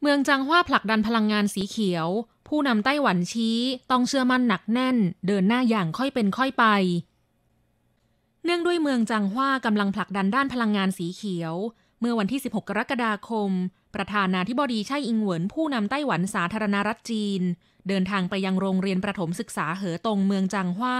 เมืองจังหว่าผลักดันพลังงานสีเขียวผู้นำไต้หวันชี้ต้องเชื่อมั่นหนักแน่นเดินหน้าอย่างค่อยเป็นค่อยไป เนื่องด้วยเมืองจังหว่ากำลังผลักดันด้านพลังงานสีเขียวเมื่อวันที่ 16 กรกฎาคม ประธานาธิบดีไช่อิงเหวินผู้นำไต้หวันสาธารณรัฐจีนเดินทางไปยังโรงเรียนประถมศึกษาเหอตงเมืองจังหว่า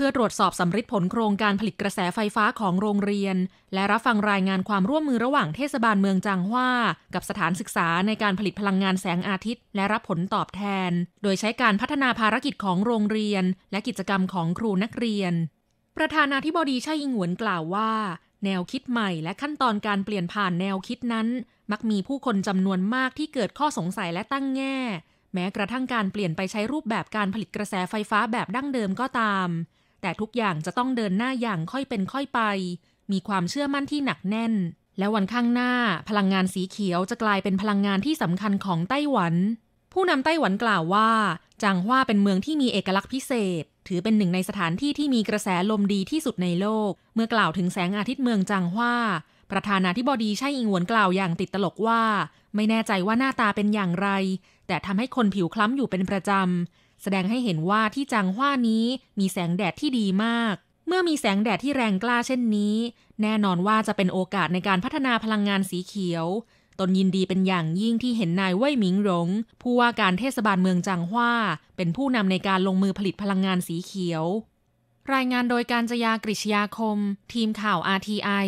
พื่อตรวจสอบสำริดผลโครงการผลิตกระแสไฟฟ้าของโรงเรียน และรับฟังรายงานความร่วมมือระหว่างเทศบาลเมืองจางฮวากับสถานศึกษาในการผลิตพลังงานแสงอาทิตย์ และรับผลตอบแทน โดยใช้การพัฒนาภารกิจของโรงเรียน และกิจกรรมของครูนักเรียน ประธานาธิบดีชัยอิงหวนกล่าวว่า แนวคิดใหม่และขั้นตอนการเปลี่ยนผ่านแนวคิดนั้น มักมีผู้คนจำนวนมากที่เกิดข้อสงสัยและตั้งแง่ แม้กระทั่งการเปลี่ยนไปใช้รูปแบบการผลิตกระแสไฟฟ้าแบบดั้งเดิมก็ตามแต่ทุกอย่างจะต้องเดินหน้าอย่างค่อยเป็นค่อยไป มีความเชื่อมั่นที่หนักแน่น และวันข้างหน้าพลังงานสีเขียวจะกลายเป็นพลังงานที่สำคัญของไต้หวัน ผู้นำไต้หวันกล่าวว่า จางฮวาเป็นเมืองที่มีเอกลักษณ์พิเศษ ถือเป็นหนึ่งในสถานที่ ที่มีกระแสลมดีที่สุดในโลกเมื่อกล่าวถึงแสงอาทิตย์เมืองจางฮวาประธานาธิบดีใช่อิงหวนกล่าวอย่างติดตลกว่า ไม่แน่ใจว่าหน้าตาเป็นอย่างไร แต่ทำให้คนผิวคล้ำอยู่เป็นประจำแสดงให้เห็นว่าที่จังหว้านี้ มีแสงแดดที่ดีมาก เมื่อมีแสงแดดที่แรงกล้าเช่นนี้ แน่นอนว่าจะเป็นโอกาสในการพัฒนาพลังงานสีเขียว ตนยินดีเป็นอย่างยิ่งที่เห็นนายเว่ยหมิงหลงผู้ว่าการเทศบาลเมืองจังหว้าเป็นผู้นำในการลงมือผลิตพลังงานสีเขียว รายงานโดยการจยากริชยาคม ทีมข่าว RTI